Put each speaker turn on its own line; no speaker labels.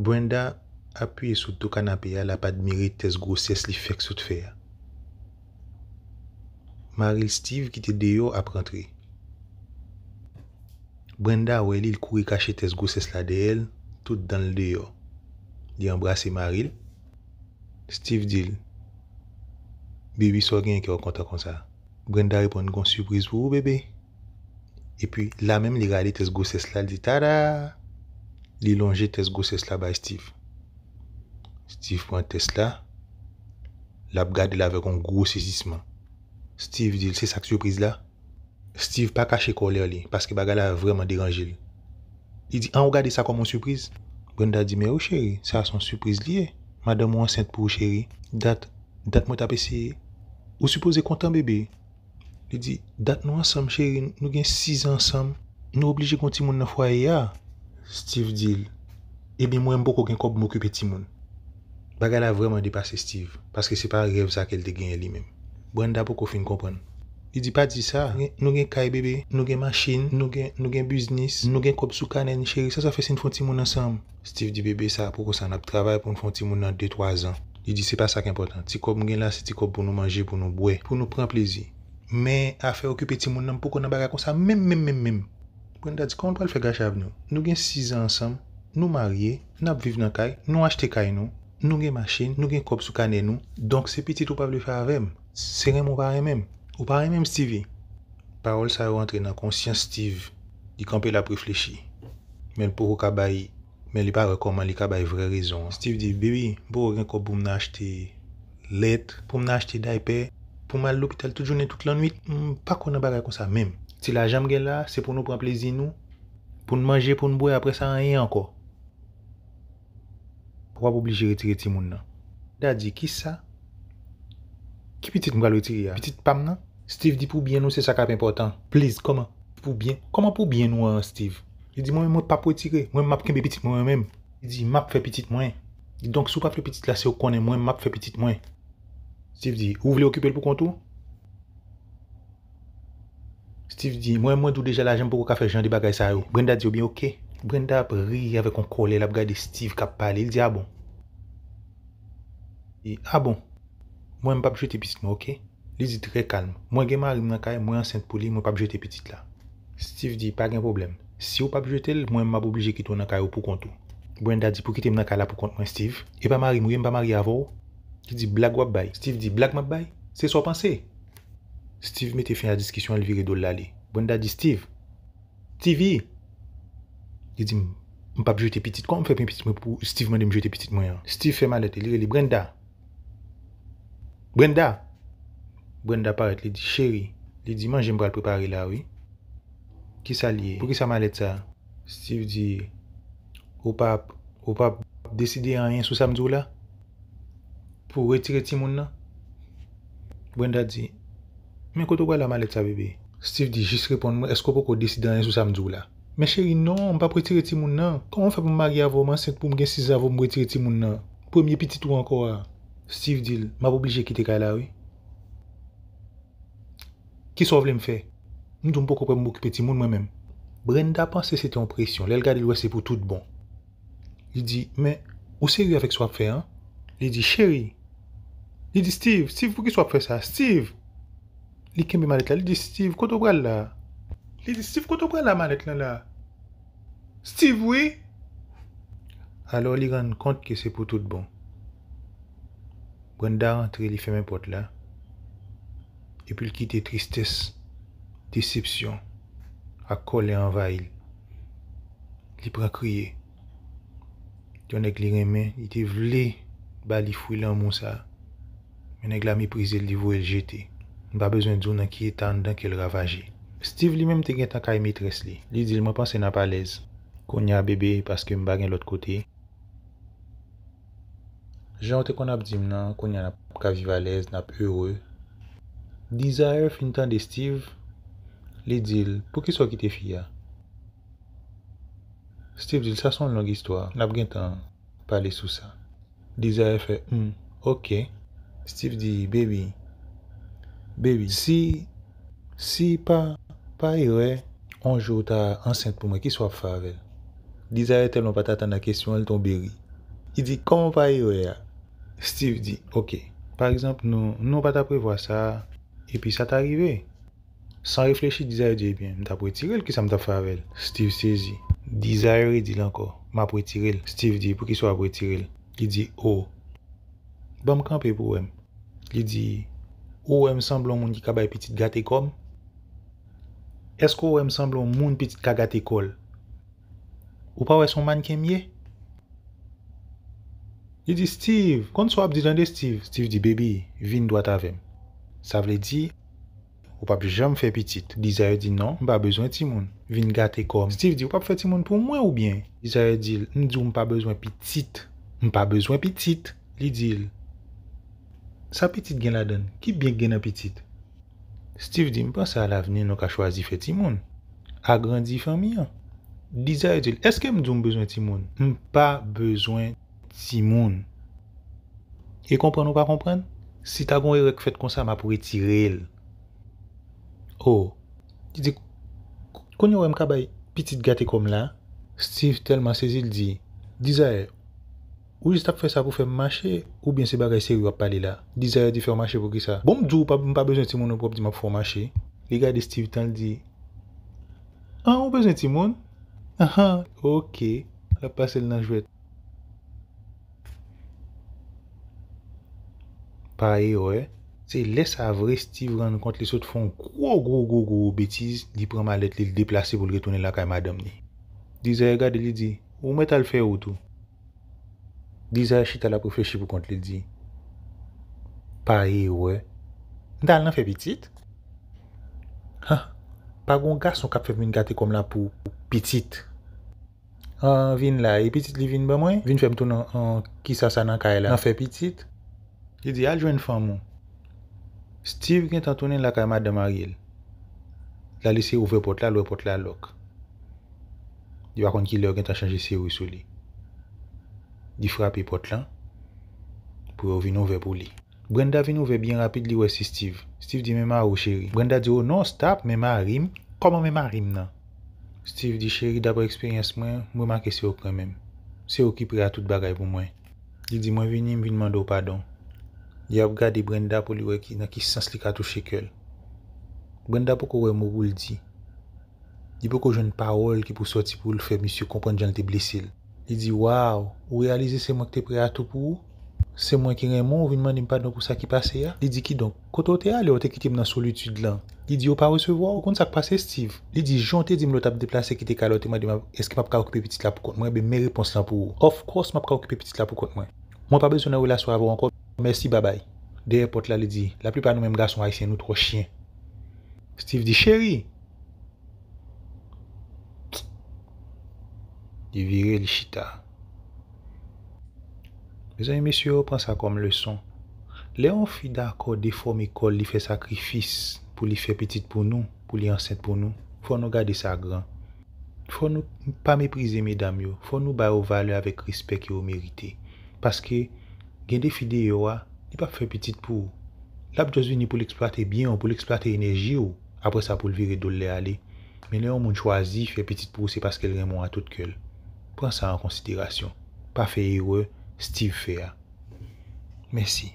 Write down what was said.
Brenda appuyé sur le canapé à la pas de tes grossesses li fait sous fer. Marie Steve qui était dehors après rentrer. Brenda elle, il courait cacher tes grossesse là d'elle tout dans le dehors. Il embrassé Maril. Steve dit Bébé, soit rien qui est content comme ça. Brenda répond une surprise pour vous, bébé. Et puis, la même, les regarde tes grossesses là, dit Tada! li est tes là la bay Steve. Steve prend Tesla. la, la là gade la vek an gwo sezisman. Steve dit, c'est sak surprise là Steve pas caché la li, parce que la vreman a li. Il Il dit, ah, ou gade ça comme une surprise? Brenda mais oh chérie, chéri, sa son surprise lié. Madame ou ansente pou chéri, dat, date mwen tape ou suppose kontan bébé. Il dit date nous ansam chéri, nous gen 6 ansam, nou oblije konti moun nan fwaye ya. Steve dit, eh bien, moi, je beaucoup de temps m'occuper de Timoun. Bagala a vraiment dépassé Steve, parce que c'est pas un rêve ça qu'elle a gagné lui-même. Brenda beaucoup fin comprendre. Il dit pas dit ça, nous avons caille bébé, nous avons machine, nous avons business, nous avons cop sous canne, chérie, ça, ça fait une font Timoun ensemble. Steve dit bébé ça, pourquoi ça n'a pas travail pour une font Timoun dans 2-3 ans. Il dit c'est pas ça qui est important. Ti cop là, c'est ti cop pour nous manger, pour nous boire, pour nous prendre plaisir. Mais à faire occuper Timoun, pourquoi n'a bagarre comme ça, même, même, même, même. Brenda dit, comment on peut faire gâcher avenue Nous avons 6 ans ensemble, nous mariés, nous vivons dans la caille, nous achetons la nous avons des nous avons des copes sous nous. Donc, c'est petit, tu pas le faire avec nous. C'est vraiment pareil même. Ou pareil même, Stevie. paroles ça rentre dans la conscience, Steve. Il campe la réfléchir. Mais pour qu'il ait mais il parle comment il a vraie raison. Steve dit, baby, pour rien que pour m'acheter lettre, pour m'acheter diaper, pour m'aller à l'hôpital toute journée, toute la nuit, pas qu'on a comme ça même. Si la jambe est là, c'est pour nous prendre plaisir, nous. Pour nous manger, pour nous boire, après ça, rien encore. Pourquoi vous obligez de retirer tout le monde Daddy, qui ça Qui petite le retiré hein? Petite pam, non Steve dit pour bien nous, c'est ça qui est important. Please, comment Pour bien. Comment pour bien nous, hein, Steve Il dit, moi, moi, pas pour retirer. Moi, je suis petit moi-même. Il dit, je fait petite moi. donc, si vous pas fait petite là, c'est au connaît moi, je fait petite moi. Steve dit, vous voulez occuper le contour Steve dit, moi, moi, d'où déjà l'argent pour faire genre de bagay ça yo. Brenda dit, bien, ok. Brenda rit avec un collègue, la regardé Steve qui a parlé, Il dit, ah bon. Il ah bon. Moi, je ne pas jeter petit, ok. Il dit, très calme. Moi, je suis enceinte pour lui, je ne pas jeter petite, là. Steve dit, pas de problème. Si vous ne pas jeter, moi, je obligé de quitter mon pour compte. Brenda dit, pour quitter mon là pour compte, Steve. Et pas Marie, moi, je ne pas Marie avant. Il dit, blague ou Steve dit, blague ma C'est soit pensé. Steve mette fin à la discussion, elle virait de l'aller. Brenda dit Steve, TV. il dit, je ne pas petite. Comment on fait petite pour Steve me jeter petite moi hein? Steve fait mal, il dit Brenda. Brenda. Brenda paraît, il dit chérie, il dit mange, je le préparer là, oui. Qui ça lié Pour qui ça m'a ça Steve dit, au pape, au pape, décider rien sous samedi là Pour retirer Timon. là Brenda dit, mais quand tu vois la mallette, ça bébé. Steve dit juste répondre est-ce qu'on peut décider décide d'un samedi là Mais chérie, non, on ne pas retirer tout le monde. Comment on fait pour me marier avant 5 ans, pour me 6 ans pour retirer tout le Premier petit tour encore. Hein. Steve dit m'a obligé de quitter Kaila, oui. Qui que tu me fait Je ne peux pas m'occuper tout le monde moi-même. Brenda pensait que c'était une pression. Elle regarde, c'est pour tout bon. Il dit mais, au sérieux avec ce qu'on fait, hein? Il dit chérie. Il dit Steve, Steve, pour qui soit fait ça Steve Li kembe malet la, li di Steve, koto pral la? Li di Steve, koto pral la malet la la? Steve, oui? Alors li rende kont ke se pou tout bon. Brenda rentre li fè men pot la. E pi li kite tristesse, decepsyon, ak kol e anvay li. Li pran kriye. Yon ek li remen, li te vle ba li fwi lan moun sa. Men ek la li vou el jete. On a besoin d'une qui est en train de Steve lui même te je ta maîtresse y il li. Li dil que pas suis palez. Konya bebe je mba suis pas l'autre à l'aise, heureux. Desire fin de Steve, li dit, pour soit soit te Steve dit ça son longue histoire. N'a pas parler sous ça. Desire fait hmm, ok. Steve dit, baby, Baby, si si pas pas y on un jour ta enceinte pour moi qui soit favel. Desire tellement pas t'as pas la question elle tomberie. Il dit comment va y Steve dit ok. Par exemple nous nous pas t'as ça et puis ça t'est arrivé. Sans réfléchir Désiré dit eh bien t'as pré tiré que ça me faire Steve saisit. Désiré dit encore mais a Steve dit pour qu'il soit pré Il dit oh. Bon me pour peu Il dit Ou wè m samblon moun ki kabay piti gate kom? Esko ou wè m samblon moun piti ka gate kol? Ou pa wè son man kemye? Li di Steve, kon sou ap di jan de Steve? Steve di, bebi, vin dwa tavem. Sa vle di, ou pa pi jam fe piti. Li zayou di, nan, m pa bezwen ti moun. Vin gate kom. Steve di, ou pa pi fe ti moun pou mwen ou bien? Li zayou di, m di ou m pa bezwen piti. M pa bezwen piti. Li di, l. Sa petite gueule la donne, Qui bien gueule la petite Steve dit, je pense à l'avenir, nous a choisi de faire Timon. A grandi la famille. Disaye est-ce que je n'ai besoin de Timon Je pas besoin de Timon. et comprend ou pas comprendre Si tu as fait comme ça, je vais retirer tirer. Oh. dit, quand tu as fait petite petite gâte comme là Steve tellement saisi, il dit, ou juste faire ça pour faire marcher ou bien c'est bagarre sérieux à parler là. Dizer dit faire marcher pour qui ça Bon, je pas pas besoin de mon pour dit m'a faire marcher. Steve Tan dit Ah, on besoin de timon? Ah ah, OK. La passe le dans jouet. Pareil, ouais. C'est laisse à vrai Steve rendre compte les autres font gros gros gros gros bêtises, il prend malette, il déplacer pour retourner là avec madame ni. Dizer regarde lui dit où met elle le faire ou tout Dizè yè chit alè pou fè chibou kont lè di. Pari, wè. Dal nan fè pitit? Ha! Pa goun gasson kap fè mwen gati kom la pou pitit. Ha, vin la, yè e pitit li vin bè mwen? Vin fè mtoun an, an, kisa sa nan kare la. Nan fè pitit? Li di, al jwen fè mwen. Steve gen t'antounen la kama de ma ril. La li si ouve pot la, lwe pot la lok. Di wakon ki lè gen t'an chanje si ou sou li. Di frapi pot lan, pou yo vin ouve pou li. Brenda vin ouve bien rapide li we si Steve. Steve di mèman ou chéri. Brenda di yo oh, non stop mèman rim, koman mèman rim nan? Steve di chéri dapre eksperyens mwen, mwen manke se yo kremem. Se yo ki prea tout bagay pou mwen. Di di mwen vinim, vinman do padon. Di ap gade Brenda pou li we ki na ki sens li ka tou chekel. Brenda pou kowe mwen wou li di. Di pou kowe jen parol ki pou soti pou l fèm misyo konpon jan te blesil. Il dit, waouh, vous réalisez, c'est moi qui t'ai prêt à tout pour vous. C'est moi qui Raymond, vous ne m'en pas pour ça qui passe. Hein. Il dit, qui donc? Quand vous êtes allé, vous êtes quitté dans la solitude là. Il dit, vous pas recevoir, vous ça savez Steve. Il dit, j'ai entendu que vous avez déplacé, quitté calotte, et je dit, est-ce que je peux occuper petit là pour moi? Mais ben, mes réponses là pour vous. Of course, je peux occuper petit là pour moi. Je n'ai pas besoin de relation avec vous encore. Merci, bye bye. Derrière la porte là, il dit, la plupart de nous-mêmes garçons haïtiens, nous trois chiens. Steve dit, chérie. di vire li chita. Bezanyo mesyo, pransa kom leson. Leyon fi dakor defo me kol li fe sakrifis pou li fe petit pou nou, pou li anset pou nou, fò nou gade sa gran. Fò nou pa meprize me dam yo, fò nou bayo vale avèk rispek yo merite. Paske, gen defi de yo a, li pa fe petit pou yo. Labd yo zwi ni pou l'eksploate biyon, pou l'eksploate enerji yo, apre sa pou l'vire do le ale. Men leyon moun chwazi fe petit pou yo, se paske l remon a tout kel. Prends ça en considération. Pas heureux, heureux, Steve Fea. Merci.